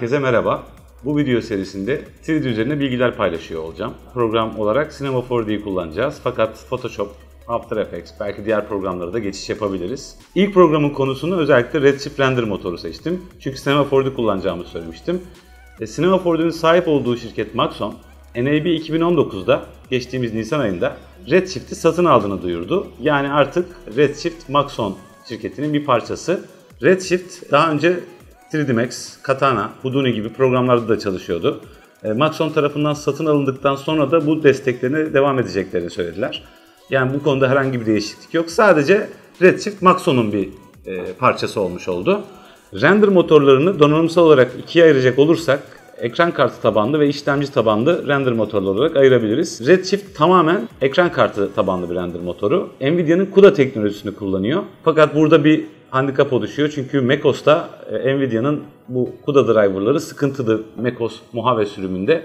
herkese merhaba. Bu video serisinde 3D üzerine bilgiler paylaşıyor olacağım. Program olarak Cinema 4D kullanacağız fakat Photoshop, After Effects, belki diğer programlara da geçiş yapabiliriz. İlk programın konusunu özellikle Redshift Render motoru seçtim. Çünkü Cinema 4D kullanacağımı söylemiştim. E, Cinema 4D'nin sahip olduğu şirket Maxon, NAB 2019'da geçtiğimiz Nisan ayında Redshift'i satın aldığını duyurdu. Yani artık Redshift Maxon şirketinin bir parçası. Redshift daha önce 3D Max, Katana, Houdini gibi programlarda da çalışıyordu. E, Maxon tarafından satın alındıktan sonra da bu desteklerini devam edeceklerini söylediler. Yani bu konuda herhangi bir değişiklik yok. Sadece Redshift Maxon'un bir e, parçası olmuş oldu. Render motorlarını donanımsal olarak ikiye ayıracak olursak ekran kartı tabanlı ve işlemci tabanlı render motorları olarak ayırabiliriz. Redshift tamamen ekran kartı tabanlı bir render motoru. Nvidia'nın CUDA teknolojisini kullanıyor. Fakat burada bir handikap oluşuyor. Çünkü macOS'ta e, Nvidia'nın bu CUDA driverları sıkıntılı macOS Mojave sürümünde.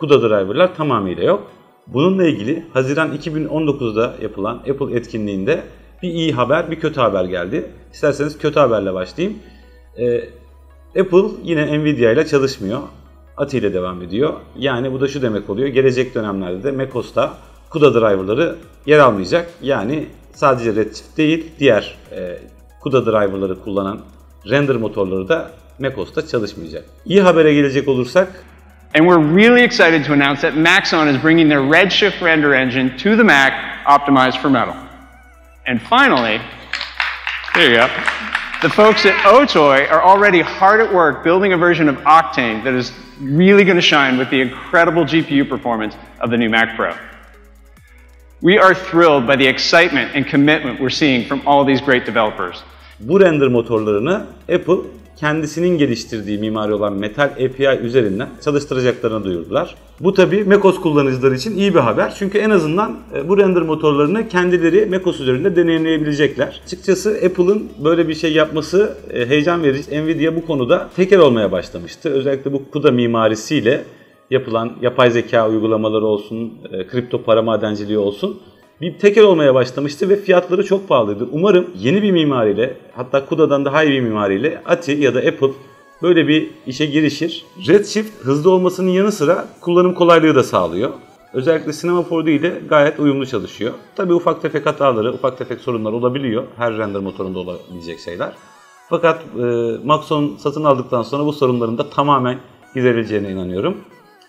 CUDA driverlar tamamıyla yok. Bununla ilgili Haziran 2019'da yapılan Apple etkinliğinde bir iyi haber, bir kötü haber geldi. İsterseniz kötü haberle başlayayım. Ee, Apple yine Nvidia ile çalışmıyor. ATI ile devam ediyor. Yani bu da şu demek oluyor. Gelecek dönemlerde de macOS'ta CUDA driverları yer almayacak. Yani sadece Redshift değil, diğer e, CUDA driverları kullanan render motorları da macOS'ta çalışmayacak. İyi habere gelecek olursak And we're really excited to announce that Maxon is bringing their Redshift render engine to the Mac optimized for metal. And finally, there you go. The folks at Otoy are already hard at work building a version of Octane that is really going to shine with the incredible GPU performance of the new Mac Pro. We are thrilled by the excitement and commitment we're seeing from all these great developers. Bu render motorlarını Apple kendisinin geliştirdiği mimari olan Metal API üzerinden çalıştıracaklarını duyurdular. Bu tabi macOS kullanıcıları için iyi bir haber. Çünkü en azından e, bu render motorlarını kendileri macOS üzerinde deneyimleyebilecekler. Açıkçası Apple'ın böyle bir şey yapması e, heyecan verici. Nvidia bu konuda tekel olmaya başlamıştı. Özellikle bu CUDA mimarisiyle yapılan yapay zeka uygulamaları olsun, e, kripto para madenciliği olsun bir tekel olmaya başlamıştı ve fiyatları çok pahalıydı. Umarım yeni bir mimariyle hatta Kuda'dan daha iyi bir mimariyle Ati ya da Apple böyle bir işe girişir. Redshift hızlı olmasının yanı sıra kullanım kolaylığı da sağlıyor. Özellikle Cinema 4D ile gayet uyumlu çalışıyor. Tabi ufak tefek hataları, ufak tefek sorunlar olabiliyor. Her render motorunda olabilecek şeyler. Fakat e, Maxon satın aldıktan sonra bu sorunların da tamamen giderileceğine inanıyorum.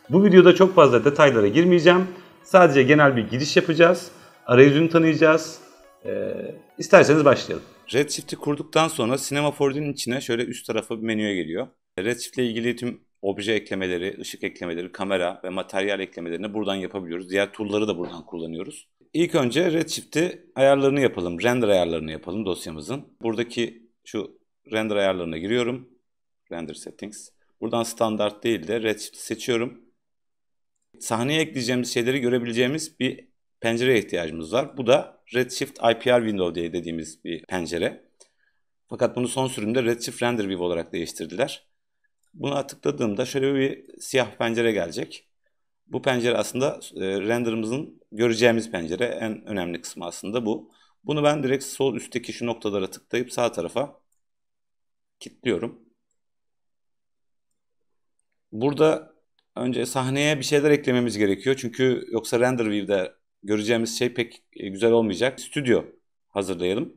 Bu videoda çok fazla detaylara girmeyeceğim. Sadece genel bir giriş yapacağız. Arayüzünü tanıyacağız. Ee, isterseniz başlayalım. Redshift'i kurduktan sonra cinema 4 dnin içine şöyle üst tarafı bir menüye geliyor. Redshift ile ilgili tüm obje eklemeleri, ışık eklemeleri, kamera ve materyal eklemelerini buradan yapabiliyoruz. Diğer tool'ları da buradan kullanıyoruz. İlk önce Redshift'i ayarlarını yapalım. Render ayarlarını yapalım dosyamızın. Buradaki şu render ayarlarına giriyorum. Render settings. Buradan standart değil de Redshift'i seçiyorum sahneye ekleyeceğimiz şeyleri görebileceğimiz bir pencereye ihtiyacımız var. Bu da Redshift IPR Window diye dediğimiz bir pencere. Fakat bunu son sürümde Redshift Render View olarak değiştirdiler. Buna tıkladığımda şöyle bir siyah pencere gelecek. Bu pencere aslında e, renderımızın göreceğimiz pencere. En önemli kısmı aslında bu. Bunu ben direkt sol üstteki şu noktalara tıklayıp sağ tarafa kilitliyorum. Burada Önce sahneye bir şeyler eklememiz gerekiyor. Çünkü yoksa render view'de göreceğimiz şey pek e, güzel olmayacak. Stüdyo hazırlayalım.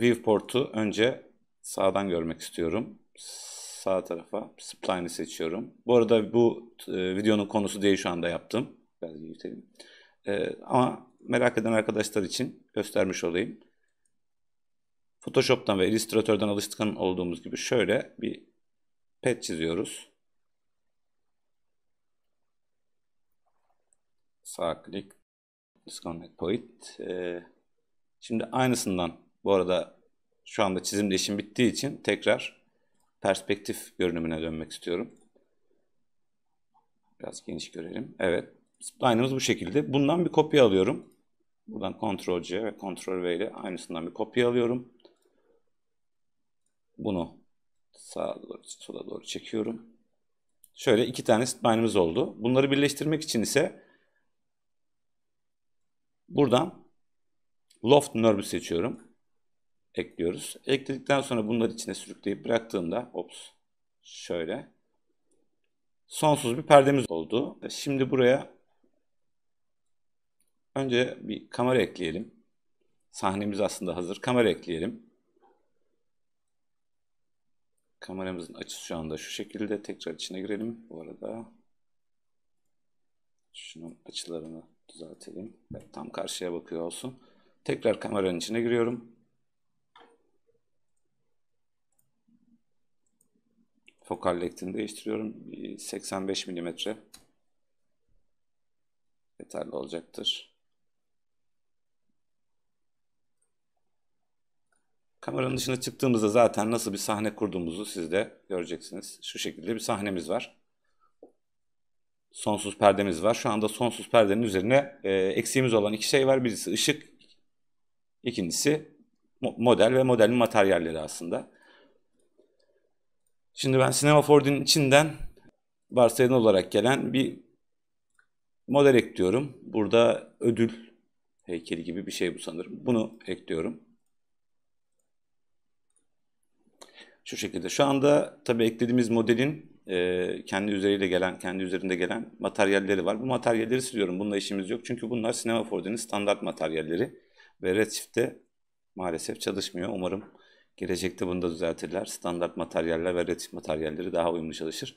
Viewport'u önce sağdan görmek istiyorum. Sağ tarafa spline'i seçiyorum. Bu arada bu e, videonun konusu değil şu anda yaptım. Biraz yürütelim. E, ama merak eden arkadaşlar için göstermiş olayım. Photoshop'tan ve Illustrator'dan alışkan olduğumuz gibi şöyle bir pet çiziyoruz. Sağ klik. Disconnect point. Ee, şimdi aynısından bu arada şu anda çizimde işim bittiği için tekrar perspektif görünümüne dönmek istiyorum. Biraz geniş görelim. Evet. Spline'ımız bu şekilde. Bundan bir kopya alıyorum. Buradan Ctrl C ve Ctrl V ile aynısından bir kopya alıyorum. Bunu sağa doğru, sola doğru çekiyorum. Şöyle iki tane spline'ımız oldu. Bunları birleştirmek için ise Buradan loft nerve'ı seçiyorum. Ekliyoruz. Ekledikten sonra bunları içine sürükleyip bıraktığımda ops şöyle sonsuz bir perdemiz oldu. Şimdi buraya önce bir kamera ekleyelim. Sahnemiz aslında hazır. Kamera ekleyelim. Kameramızın açısı şu anda şu şekilde. Tekrar içine girelim bu arada. Şunun açılarını Düzeltelim. Evet, tam karşıya bakıyor olsun. Tekrar kameranın içine giriyorum. Fokal lektini değiştiriyorum. 85 mm yeterli olacaktır. Kameranın dışına çıktığımızda zaten nasıl bir sahne kurduğumuzu siz de göreceksiniz. Şu şekilde bir sahnemiz var sonsuz perdemiz var. Şu anda sonsuz perdenin üzerine e, eksiğimiz olan iki şey var. Birisi ışık, ikincisi model ve modelin materyalleri aslında. Şimdi ben Cinema 4D'nin içinden varsayılan olarak gelen bir model ekliyorum. Burada ödül heykeli gibi bir şey bu sanırım. Bunu ekliyorum. Şu şekilde. Şu anda tabii eklediğimiz modelin e, kendi üzeriyle gelen, kendi üzerinde gelen materyalleri var. Bu materyalleri siliyorum. Bununla işimiz yok. Çünkü bunlar sinema Ford'un standart materyalleri ve Redshift'te maalesef çalışmıyor. Umarım gelecekte bunu da düzeltirler. Standart materyaller ve Redshift materyalleri daha uyumlu çalışır.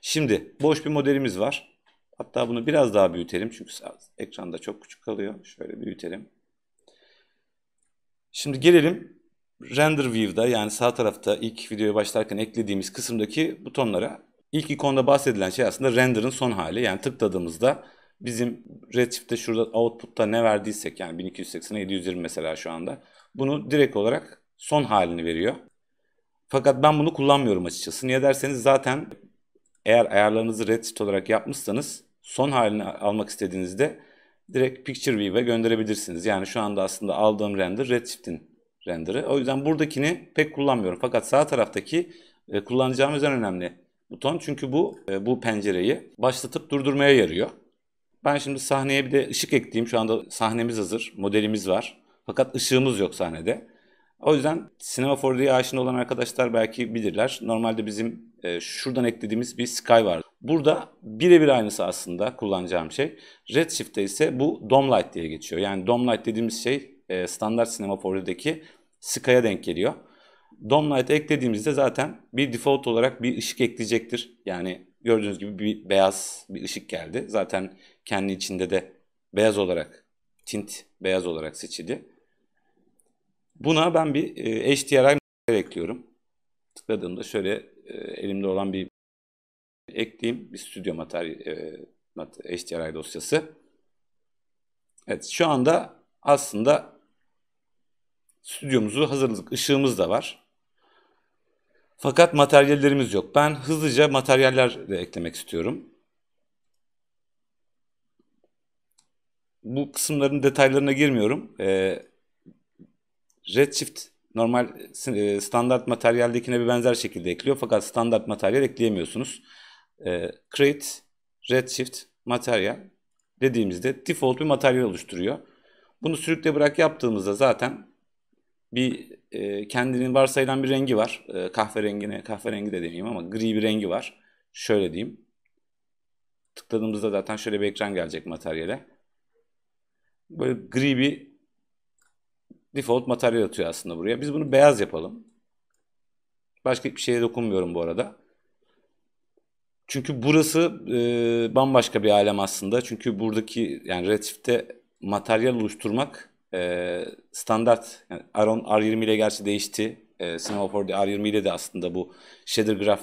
Şimdi boş bir modelimiz var. Hatta bunu biraz daha büyütelim çünkü ekranda çok küçük kalıyor. Şöyle büyütelim. Şimdi gelelim render view'da yani sağ tarafta ilk videoya başlarken eklediğimiz kısımdaki butonlara ilk ikonda bahsedilen şey aslında render'ın son hali. Yani tıkladığımızda bizim Redshift'te şurada output'ta ne verdiysek yani 1280 720 mesela şu anda bunu direkt olarak son halini veriyor. Fakat ben bunu kullanmıyorum açıkçası. Niye derseniz zaten eğer ayarlarınızı Redshift olarak yapmışsanız son halini almak istediğinizde direkt Picture View'e gönderebilirsiniz. Yani şu anda aslında aldığım render Redshift'in render'ı. O yüzden buradakini pek kullanmıyorum. Fakat sağ taraftaki e, kullanacağımız en önemli buton. Çünkü bu e, bu pencereyi başlatıp durdurmaya yarıyor. Ben şimdi sahneye bir de ışık ekleyeyim. Şu anda sahnemiz hazır, modelimiz var. Fakat ışığımız yok sahnede. O yüzden Cinema 4D'ye aşina olan arkadaşlar belki bilirler. Normalde bizim e, şuradan eklediğimiz bir Sky var. Burada birebir aynısı aslında kullanacağım şey. Redshift'te ise bu Dome Light diye geçiyor. Yani Dome Light dediğimiz şey e, standart semaforideki SCA'ya denk geliyor. Dom Light'ı eklediğimizde zaten bir default olarak bir ışık ekleyecektir. Yani gördüğünüz gibi bir beyaz bir ışık geldi. Zaten kendi içinde de beyaz olarak, tint beyaz olarak seçildi. Buna ben bir e, HDRI ekliyorum. Tıkladığımda şöyle e, elimde olan bir ekleyeyim. Bir stüdyo materyal, e, HDRI dosyası. Evet şu anda aslında stüdyomuzu hazırladık. Işığımız da var. Fakat materyallerimiz yok. Ben hızlıca materyaller de eklemek istiyorum. Bu kısımların detaylarına girmiyorum. Ee, redshift normal e, standart materyaldekine bir benzer şekilde ekliyor. Fakat standart materyal ekleyemiyorsunuz. Ee, create Redshift materyal dediğimizde default bir materyal oluşturuyor. Bunu sürükle bırak yaptığımızda zaten bir e, kendini varsayılan bir rengi var. E, kahverengine, kahverengi de demeyeyim ama gri bir rengi var. Şöyle diyeyim. Tıkladığımızda zaten şöyle bir ekran gelecek materyale. Böyle gri bir default materyal atıyor aslında buraya. Biz bunu beyaz yapalım. Başka bir şeye dokunmuyorum bu arada. Çünkü burası e, bambaşka bir alem aslında. Çünkü buradaki yani Redshift'te materyal oluşturmak e, standart yani Aron R20 ile gerçi değişti. E, Semaphore R20 ile de aslında bu shader graph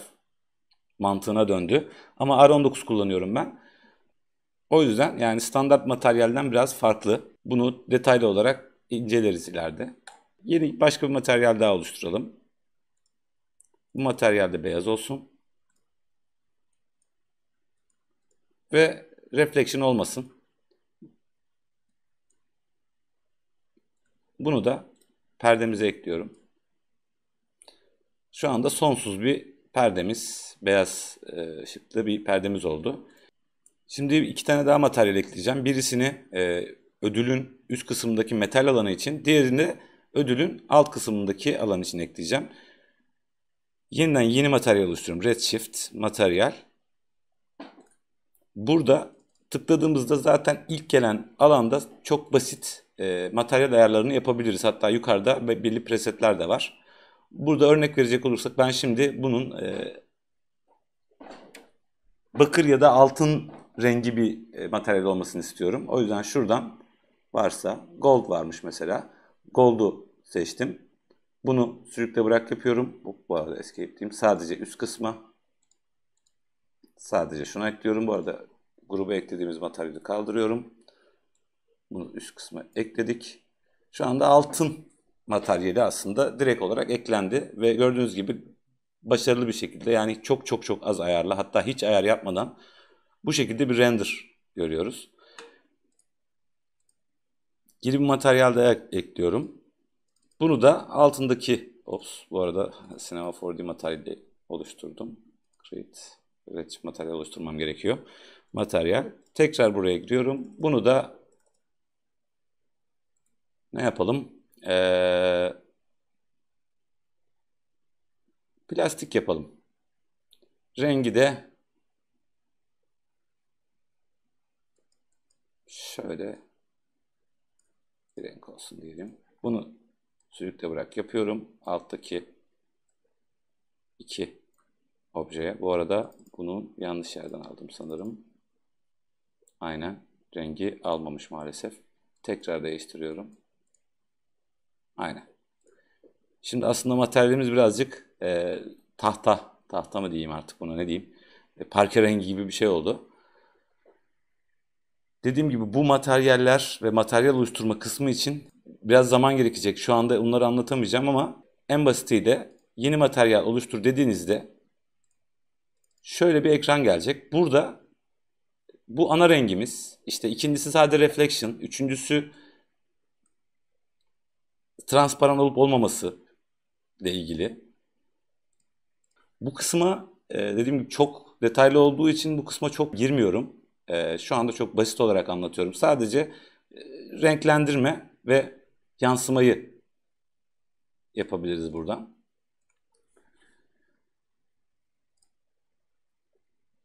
mantığına döndü. Ama R19 kullanıyorum ben. O yüzden yani standart materyalden biraz farklı. Bunu detaylı olarak inceleriz ileride. Yeni başka bir materyal daha oluşturalım. Bu materyal de beyaz olsun. Ve reflection olmasın. Bunu da perdemize ekliyorum. Şu anda sonsuz bir perdemiz, beyaz e, bir perdemiz oldu. Şimdi iki tane daha materyal ekleyeceğim. Birisini e, ödülün üst kısmındaki metal alanı için, diğerini de ödülün alt kısmındaki alan için ekleyeceğim. Yeniden yeni materyal oluşturuyorum. Redshift materyal. Burada tıkladığımızda zaten ilk gelen alanda çok basit e, materyal ayarlarını yapabiliriz. Hatta yukarıda belli presetler de var. Burada örnek verecek olursak ben şimdi bunun e, bakır ya da altın rengi bir e, materyal olmasını istiyorum. O yüzden şuradan varsa gold varmış mesela. Gold'u seçtim. Bunu sürükle bırak yapıyorum. Bu, arada escape diyeyim. Sadece üst kısma. Sadece şunu ekliyorum. Bu arada gruba eklediğimiz materyali kaldırıyorum. Bunu üst kısma ekledik. Şu anda altın materyali aslında direkt olarak eklendi ve gördüğünüz gibi başarılı bir şekilde yani çok çok çok az ayarla hatta hiç ayar yapmadan bu şekilde bir render görüyoruz. Geri bir materyal daha ekliyorum. Bunu da altındaki ops bu arada Cinema 4D materyali oluşturdum. Create Rich materyal oluşturmam gerekiyor. Materyal. Tekrar buraya giriyorum. Bunu da ne yapalım? Ee, plastik yapalım. Rengi de şöyle bir renk olsun diyelim. Bunu sürükle bırak yapıyorum. Alttaki iki objeye. Bu arada bunu yanlış yerden aldım sanırım. Aynen. Rengi almamış maalesef. Tekrar değiştiriyorum. Aynen. Şimdi aslında materyalimiz birazcık e, tahta. Tahta mı diyeyim artık buna ne diyeyim. E, parke rengi gibi bir şey oldu. Dediğim gibi bu materyaller ve materyal oluşturma kısmı için biraz zaman gerekecek. Şu anda onları anlatamayacağım ama en basitiyle yeni materyal oluştur dediğinizde şöyle bir ekran gelecek. Burada bu ana rengimiz. işte ikincisi sadece reflection. Üçüncüsü transparan olup olmaması ile ilgili. Bu kısma e, dediğim gibi çok detaylı olduğu için bu kısma çok girmiyorum. E, şu anda çok basit olarak anlatıyorum. Sadece e, renklendirme ve yansımayı yapabiliriz buradan.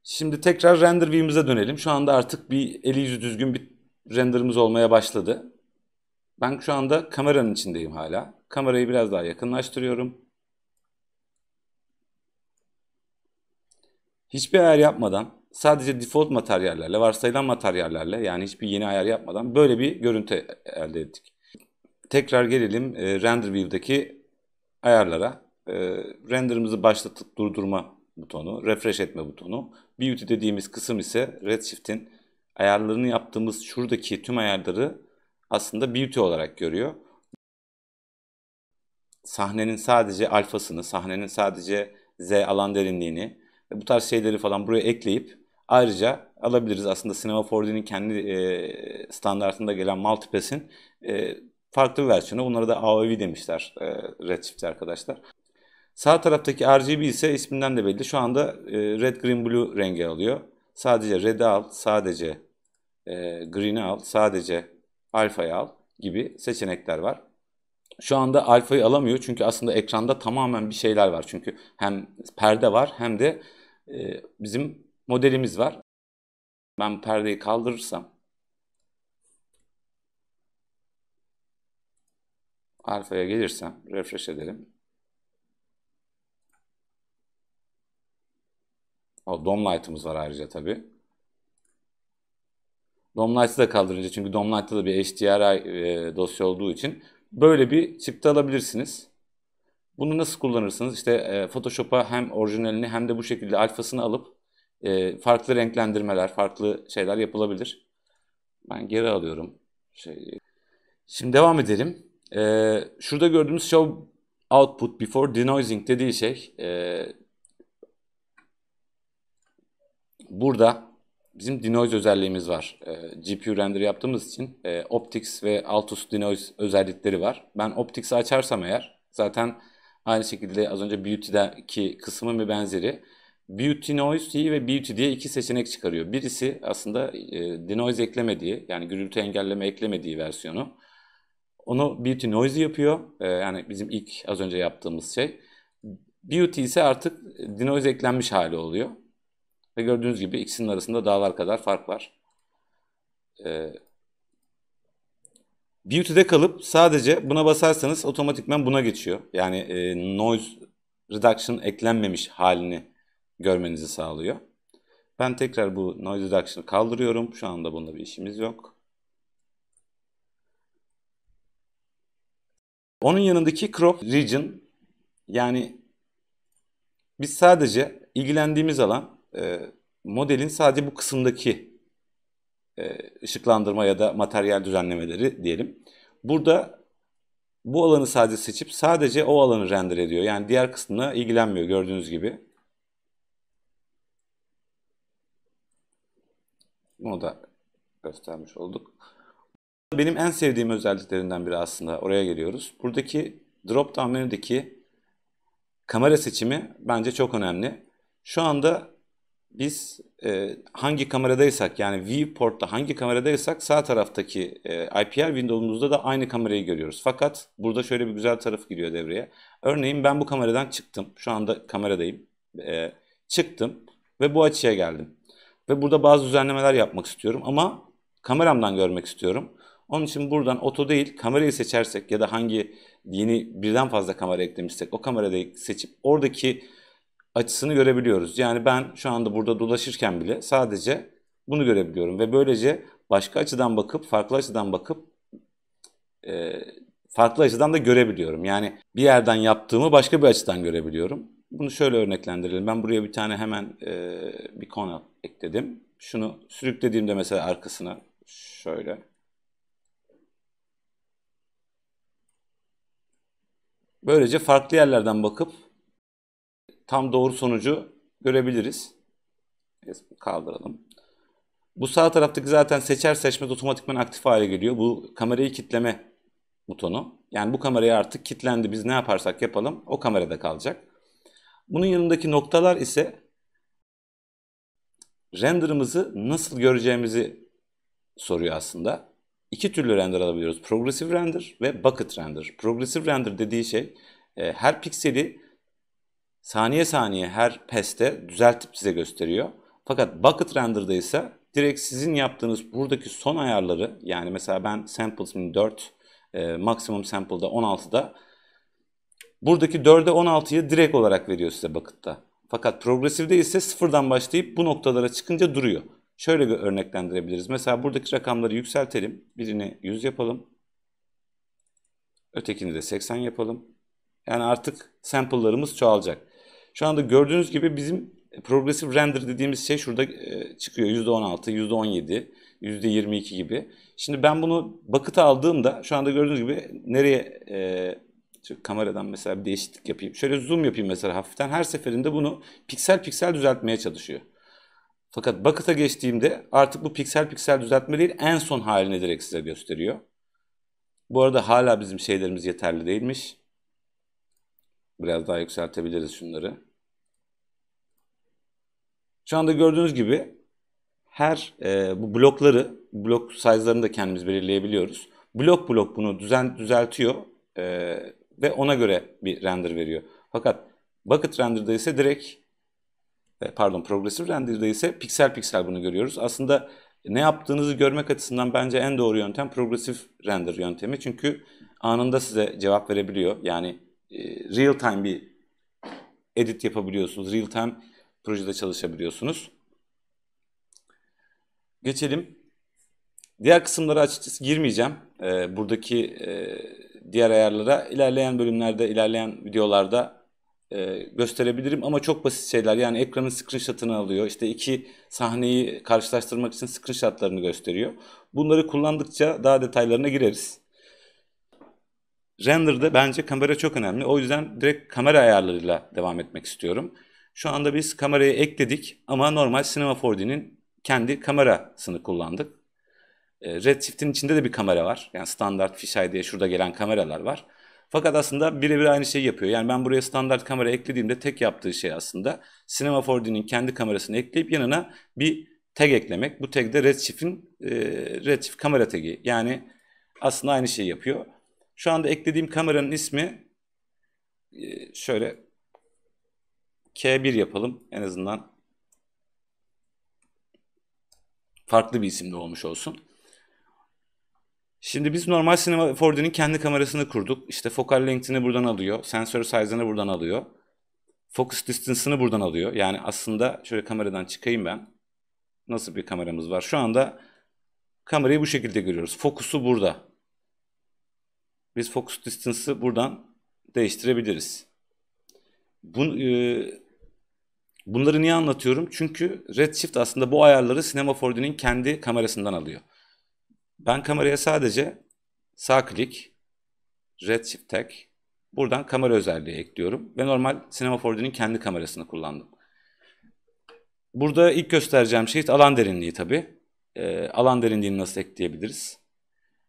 Şimdi tekrar render view'imize dönelim. Şu anda artık bir eli yüzü düzgün bir renderımız olmaya başladı. Ben şu anda kameranın içindeyim hala. Kamerayı biraz daha yakınlaştırıyorum. Hiçbir ayar yapmadan sadece default materyallerle, varsayılan materyallerle yani hiçbir yeni ayar yapmadan böyle bir görüntü elde ettik. Tekrar gelelim e, Render View'daki ayarlara. E, renderımızı başlatıp durdurma butonu, refresh etme butonu. Beauty dediğimiz kısım ise Redshift'in ayarlarını yaptığımız şuradaki tüm ayarları aslında beauty olarak görüyor. Sahnenin sadece alfasını, sahnenin sadece Z alan derinliğini ve bu tarz şeyleri falan buraya ekleyip ayrıca alabiliriz. Aslında Cinema 4D'nin kendi e, standartında gelen Multipass'in e, farklı bir versiyonu. Bunlara da AOV e demişler e, Redshift'te arkadaşlar. Sağ taraftaki RGB ise isminden de belli. Şu anda e, red, green, blue rengi alıyor. Sadece red'i al, sadece e, green'i al, sadece alfayı al gibi seçenekler var. Şu anda alfayı alamıyor çünkü aslında ekranda tamamen bir şeyler var. Çünkü hem perde var hem de e, bizim modelimiz var. Ben perdeyi kaldırırsam alfaya gelirsem refresh edelim. O dom light'ımız var ayrıca tabii. Domlight'ı da kaldırınca çünkü Domlight'ta da bir HDR e, dosya olduğu için böyle bir çıktı alabilirsiniz. Bunu nasıl kullanırsınız? İşte e, Photoshop'a hem orijinalini hem de bu şekilde alfasını alıp e, farklı renklendirmeler, farklı şeyler yapılabilir. Ben geri alıyorum. Şey. Şimdi devam edelim. E, şurada gördüğümüz show output before denoising dediği şey e, burada bizim denoise özelliğimiz var. E, ee, GPU render yaptığımız için e, Optics ve Altus denoise özellikleri var. Ben Optics'i açarsam eğer zaten aynı şekilde az önce Beauty'deki kısmın bir benzeri. Beauty Noise ve Beauty diye iki seçenek çıkarıyor. Birisi aslında e, denoise eklemediği yani gürültü engelleme eklemediği versiyonu. Onu Beauty Noise yapıyor. E, yani bizim ilk az önce yaptığımız şey. Beauty ise artık denoise eklenmiş hali oluyor. Ve gördüğünüz gibi ikisinin arasında dağlar kadar fark var. Ee, Beauty'de kalıp sadece buna basarsanız otomatikmen buna geçiyor. Yani e, noise reduction eklenmemiş halini görmenizi sağlıyor. Ben tekrar bu noise reduction'ı kaldırıyorum. Şu anda bunda bir işimiz yok. Onun yanındaki crop region yani biz sadece ilgilendiğimiz alan e, modelin sadece bu kısımdaki e, ışıklandırma ya da materyal düzenlemeleri diyelim. Burada bu alanı sadece seçip sadece o alanı render ediyor. Yani diğer kısmına ilgilenmiyor gördüğünüz gibi. Bunu da göstermiş olduk. Benim en sevdiğim özelliklerinden biri aslında oraya geliyoruz. Buradaki drop down menüdeki kamera seçimi bence çok önemli. Şu anda biz e, hangi kameradaysak yani viewport'ta hangi kameradaysak sağ taraftaki e, IPR window'umuzda da aynı kamerayı görüyoruz. Fakat burada şöyle bir güzel taraf giriyor devreye. Örneğin ben bu kameradan çıktım. Şu anda kameradayım. E, çıktım ve bu açıya geldim. Ve burada bazı düzenlemeler yapmak istiyorum ama kameramdan görmek istiyorum. Onun için buradan oto değil kamerayı seçersek ya da hangi yeni birden fazla kamera eklemişsek o kamerayı seçip oradaki açısını görebiliyoruz. Yani ben şu anda burada dolaşırken bile sadece bunu görebiliyorum ve böylece başka açıdan bakıp, farklı açıdan bakıp e, farklı açıdan da görebiliyorum. Yani bir yerden yaptığımı başka bir açıdan görebiliyorum. Bunu şöyle örneklendirelim. Ben buraya bir tane hemen e, bir konu ekledim. Şunu sürüklediğimde mesela arkasına şöyle. Böylece farklı yerlerden bakıp tam doğru sonucu görebiliriz. Kaldıralım. Bu sağ taraftaki zaten seçer seçmez otomatikman aktif hale geliyor. Bu kamerayı kitleme butonu. Yani bu kameraya artık kitlendi. Biz ne yaparsak yapalım o kamerada kalacak. Bunun yanındaki noktalar ise renderımızı nasıl göreceğimizi soruyor aslında. İki türlü render alabiliyoruz. Progressive render ve bucket render. Progressive render dediği şey e, her pikseli saniye saniye her peste düzeltip size gösteriyor. Fakat bucket render'da ise direkt sizin yaptığınız buradaki son ayarları yani mesela ben samples'ın 4 e, maximum sample'da 16'da buradaki 4'e 16'yı direkt olarak veriyor size bucket'ta. Fakat progresifde ise sıfırdan başlayıp bu noktalara çıkınca duruyor. Şöyle bir örneklendirebiliriz. Mesela buradaki rakamları yükseltelim. Birini 100 yapalım. Ötekini de 80 yapalım. Yani artık sample'larımız çoğalacak. Şu anda gördüğünüz gibi bizim progressive render dediğimiz şey şurada e, çıkıyor. %16, %17, %22 gibi. Şimdi ben bunu bakıta aldığımda şu anda gördüğünüz gibi nereye e, şu kameradan mesela bir değişiklik yapayım. Şöyle zoom yapayım mesela hafiften. Her seferinde bunu piksel piksel düzeltmeye çalışıyor. Fakat bakıta geçtiğimde artık bu piksel piksel düzeltme değil en son halini direkt size gösteriyor. Bu arada hala bizim şeylerimiz yeterli değilmiş. Biraz daha yükseltebiliriz şunları. Şu anda gördüğünüz gibi her e, bu blokları, blok size'larını da kendimiz belirleyebiliyoruz. Blok blok bunu düzen, düzeltiyor e, ve ona göre bir render veriyor. Fakat bucket render'da ise direkt e, pardon progressive render'da ise piksel piksel bunu görüyoruz. Aslında ne yaptığınızı görmek açısından bence en doğru yöntem progresif render yöntemi. Çünkü anında size cevap verebiliyor. Yani e, real time bir edit yapabiliyorsunuz. Real time projede çalışabiliyorsunuz. Geçelim. Diğer kısımlara açıkçası girmeyeceğim. E, buradaki e, diğer ayarlara ilerleyen bölümlerde, ilerleyen videolarda gösterebilirim. Ama çok basit şeyler. Yani ekranın screenshot'ını alıyor. İşte iki sahneyi karşılaştırmak için screenshot'larını gösteriyor. Bunları kullandıkça daha detaylarına gireriz. Render'da bence kamera çok önemli. O yüzden direkt kamera ayarlarıyla devam etmek istiyorum. Şu anda biz kamerayı ekledik ama normal Cinema 4D'nin kendi kamerasını kullandık. Ee, Redshift'in içinde de bir kamera var. Yani standart fisheye diye şurada gelen kameralar var. Fakat aslında birebir aynı şeyi yapıyor. Yani ben buraya standart kamera eklediğimde tek yaptığı şey aslında Cinema 4D'nin kendi kamerasını ekleyip yanına bir tag eklemek. Bu tag de Redshift'in e, Redshift kamera tagi. Yani aslında aynı şeyi yapıyor. Şu anda eklediğim kameranın ismi e, şöyle K1 yapalım en azından. Farklı bir isimde olmuş olsun. Şimdi biz normal Cinema 4D'nin kendi kamerasını kurduk. İşte focal length'ini buradan alıyor. Sensör size'ını buradan alıyor. Focus distance'ını buradan alıyor. Yani aslında şöyle kameradan çıkayım ben. Nasıl bir kameramız var? Şu anda kamerayı bu şekilde görüyoruz. Fokusu burada. Biz focus distance'ı buradan değiştirebiliriz. Bun, e, bunları niye anlatıyorum? Çünkü Redshift aslında bu ayarları Cinema 4D'nin kendi kamerasından alıyor. Ben kameraya sadece sağ klik, Redshift Tag, buradan kamera özelliği ekliyorum ve normal Cinema 4D'nin kendi kamerasını kullandım. Burada ilk göstereceğim şey alan derinliği tabii. E, alan derinliğini nasıl ekleyebiliriz?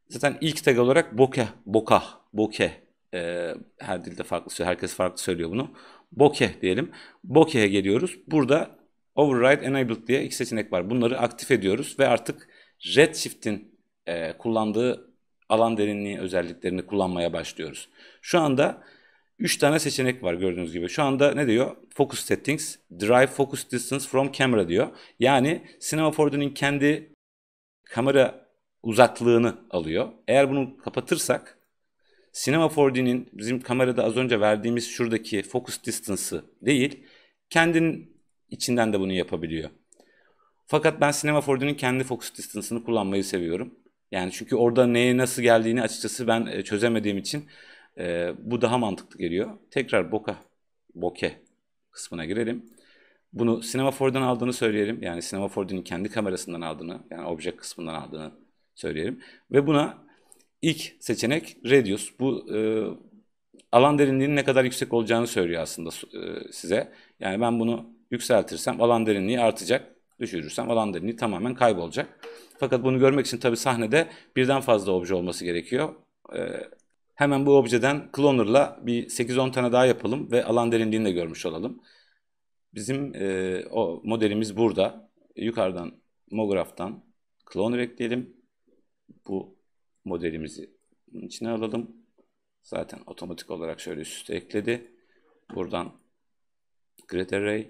Zaten ilk tag olarak bokeh, bokah, bokeh. E, ee, her dilde farklı söylüyor. Herkes farklı söylüyor bunu. Bokeh diyelim. Bokeh'e geliyoruz. Burada Override Enabled diye iki seçenek var. Bunları aktif ediyoruz ve artık Redshift'in e, kullandığı alan derinliği özelliklerini kullanmaya başlıyoruz. Şu anda 3 tane seçenek var gördüğünüz gibi. Şu anda ne diyor? Focus Settings, Drive Focus Distance from Camera diyor. Yani Cinema 4D'nin kendi kamera uzaklığını alıyor. Eğer bunu kapatırsak Cinema 4D'nin bizim kamerada az önce verdiğimiz şuradaki focus distance'ı değil, kendin içinden de bunu yapabiliyor. Fakat ben Cinema 4D'nin kendi focus distance'ını kullanmayı seviyorum. Yani çünkü orada neye nasıl geldiğini açıkçası ben e, çözemediğim için e, bu daha mantıklı geliyor. Tekrar boka, boke kısmına girelim. Bunu Cinema 4 4'dan aldığını söyleyelim. Yani Cinema 4D'nin kendi kamerasından aldığını, yani object kısmından aldığını söyleyelim. Ve buna ilk seçenek radius. Bu e, alan derinliğinin ne kadar yüksek olacağını söylüyor aslında e, size. Yani ben bunu yükseltirsem alan derinliği artacak. Düşürürsem alan derinliği tamamen kaybolacak. Fakat bunu görmek için tabii sahnede birden fazla obje olması gerekiyor. E, hemen bu objeden cloner'la bir 8-10 tane daha yapalım ve alan derinliğini de görmüş olalım. Bizim e, o modelimiz burada. Yukarıdan Mograf'tan cloner ekleyelim bu modelimizi içine alalım. Zaten otomatik olarak şöyle üst üste ekledi. Buradan grid array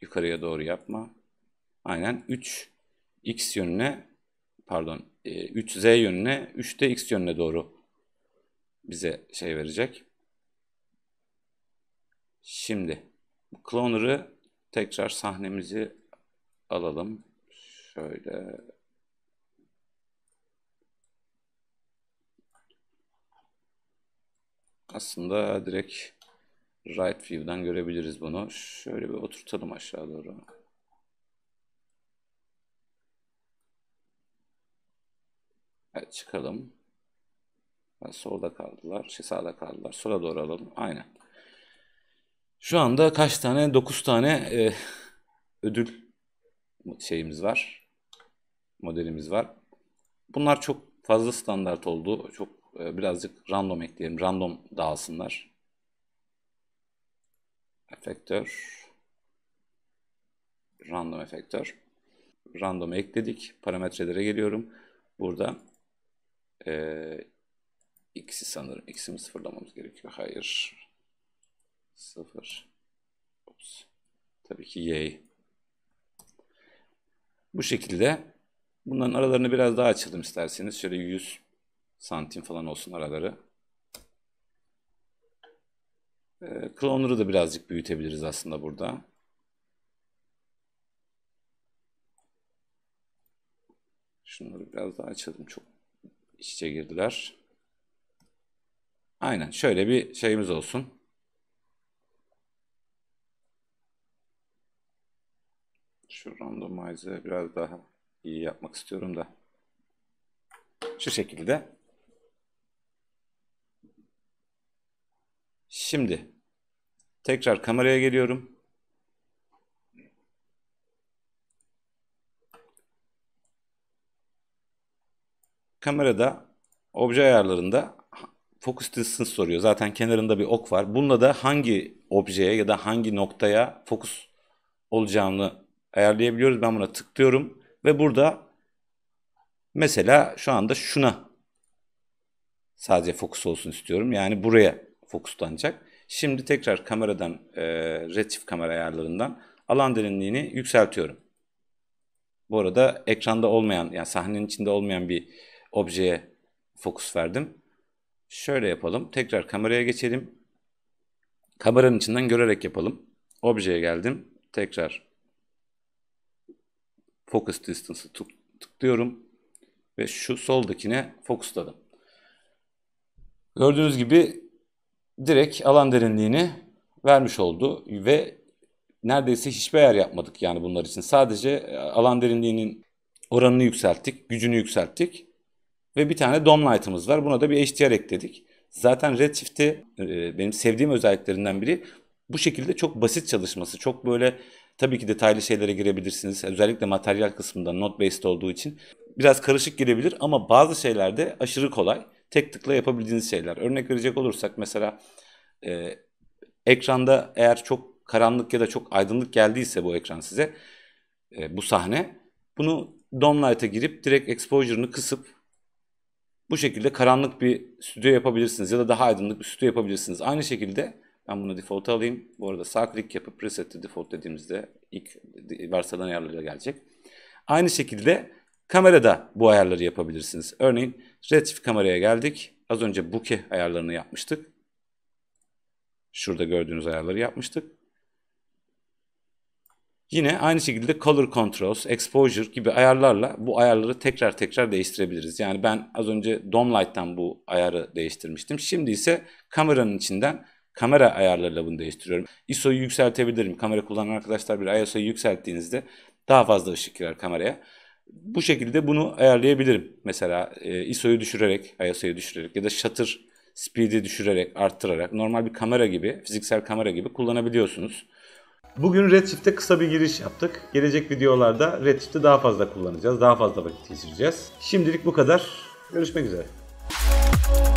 yukarıya doğru yapma. Aynen 3 x yönüne pardon 3 e, z yönüne 3 de x yönüne doğru bize şey verecek. Şimdi Cloner'ı tekrar sahnemizi alalım. Şöyle Aslında direkt right view'dan görebiliriz bunu. Şöyle bir oturtalım aşağı doğru. Evet çıkalım. Solda kaldılar. Şey sağda kaldılar. Sola doğru alalım. Aynen. Şu anda kaç tane? 9 tane e, ödül şeyimiz var. Modelimiz var. Bunlar çok fazla standart oldu. Çok e, birazcık random ekleyelim. Random dağılsınlar. Efektör. Random efektör. Random ekledik. Parametrelere geliyorum. Burada e, x'i sanırım. X'i mi sıfırlamamız gerekiyor? Hayır. Sıfır. Ups. Tabii ki y'yi. Bu şekilde Bunların aralarını biraz daha açalım isterseniz. Şöyle 100 santim falan olsun araları. E, ee, Cloner'ı da birazcık büyütebiliriz aslında burada. Şunları biraz daha açalım. Çok iç içe girdiler. Aynen şöyle bir şeyimiz olsun. Şu randomize'ı biraz daha iyi yapmak istiyorum da. Şu şekilde Şimdi tekrar kameraya geliyorum. Kamerada obje ayarlarında focus distance soruyor. Zaten kenarında bir ok var. Bununla da hangi objeye ya da hangi noktaya fokus olacağını ayarlayabiliyoruz. Ben buna tıklıyorum ve burada mesela şu anda şuna sadece fokus olsun istiyorum. Yani buraya fokuslanacak. Şimdi tekrar kameradan e, retif kamera ayarlarından alan derinliğini yükseltiyorum. Bu arada ekranda olmayan yani sahnenin içinde olmayan bir objeye fokus verdim. Şöyle yapalım. Tekrar kameraya geçelim. Kameranın içinden görerek yapalım. Objeye geldim. Tekrar focus distance'ı tıklıyorum. Ve şu soldakine fokusladım. Gördüğünüz gibi direkt alan derinliğini vermiş oldu ve neredeyse hiçbir yer yapmadık yani bunlar için. Sadece e, alan derinliğinin oranını yükselttik, gücünü yükselttik ve bir tane dom light'ımız var. Buna da bir HDR ekledik. Zaten Redshift'i e, benim sevdiğim özelliklerinden biri bu şekilde çok basit çalışması. Çok böyle tabii ki detaylı şeylere girebilirsiniz. Özellikle materyal kısmında not based olduğu için biraz karışık girebilir ama bazı şeylerde aşırı kolay tek tıkla yapabildiğiniz şeyler. Örnek verecek olursak mesela e, ekranda eğer çok karanlık ya da çok aydınlık geldiyse bu ekran size e, bu sahne bunu Domlight'a girip direkt exposure'ını kısıp bu şekilde karanlık bir stüdyo yapabilirsiniz ya da daha aydınlık bir stüdyo yapabilirsiniz. Aynı şekilde ben bunu default'a alayım. Bu arada sağ klik yapıp preset default dediğimizde ilk varsayılan ayarlara gelecek. Aynı şekilde Kamerada bu ayarları yapabilirsiniz. Örneğin relatif kameraya geldik. Az önce bokeh ayarlarını yapmıştık. Şurada gördüğünüz ayarları yapmıştık. Yine aynı şekilde color controls, exposure gibi ayarlarla bu ayarları tekrar tekrar değiştirebiliriz. Yani ben az önce Dom light'tan bu ayarı değiştirmiştim. Şimdi ise kameranın içinden kamera ayarlarıyla bunu değiştiriyorum. ISO'yu yükseltebilirim. Kamera kullanan arkadaşlar bir ISO'yu yükselttiğinizde daha fazla ışık girer kameraya. Bu şekilde bunu ayarlayabilirim. Mesela e, ISO'yu düşürerek, ISO'yu düşürerek ya da shutter speed'i düşürerek, arttırarak normal bir kamera gibi, fiziksel kamera gibi kullanabiliyorsunuz. Bugün Redshift'e kısa bir giriş yaptık. Gelecek videolarda Redshift'i daha fazla kullanacağız, daha fazla vakit geçireceğiz. Şimdilik bu kadar. Görüşmek üzere.